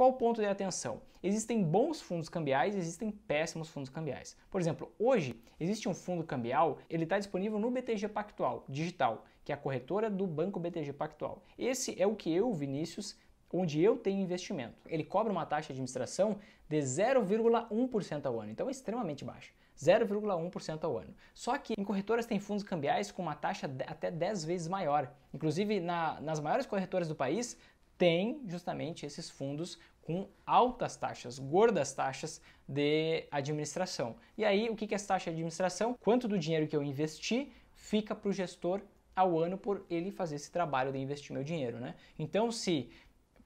Qual o ponto de atenção? Existem bons fundos cambiais, existem péssimos fundos cambiais. Por exemplo, hoje existe um fundo cambial, ele está disponível no BTG Pactual Digital, que é a corretora do Banco BTG Pactual. Esse é o que eu, Vinícius, onde eu tenho investimento. Ele cobra uma taxa de administração de 0,1% ao ano, então é extremamente baixa. 0,1% ao ano. Só que em corretoras tem fundos cambiais com uma taxa até 10 vezes maior. Inclusive, na, nas maiores corretoras do país, tem justamente esses fundos com altas taxas, gordas taxas de administração. E aí, o que é essa taxa de administração? Quanto do dinheiro que eu investi fica para o gestor ao ano por ele fazer esse trabalho de investir meu dinheiro, né? Então, se,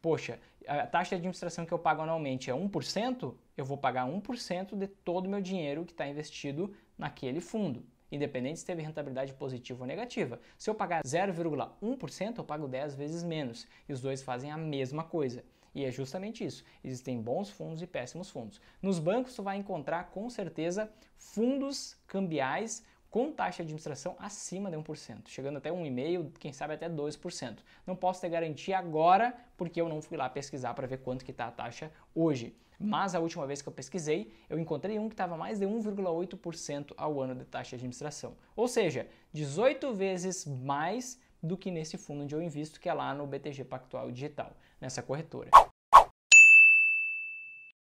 poxa, a taxa de administração que eu pago anualmente é 1%, eu vou pagar 1% de todo o meu dinheiro que está investido naquele fundo independente se teve rentabilidade positiva ou negativa. Se eu pagar 0,1%, eu pago 10 vezes menos. E os dois fazem a mesma coisa. E é justamente isso. Existem bons fundos e péssimos fundos. Nos bancos, você vai encontrar com certeza fundos cambiais com taxa de administração acima de 1%, chegando até 1,5%, quem sabe até 2%. Não posso ter garantia agora, porque eu não fui lá pesquisar para ver quanto que está a taxa hoje. Mas a última vez que eu pesquisei, eu encontrei um que estava mais de 1,8% ao ano de taxa de administração. Ou seja, 18 vezes mais do que nesse fundo onde eu invisto, que é lá no BTG Pactual Digital, nessa corretora.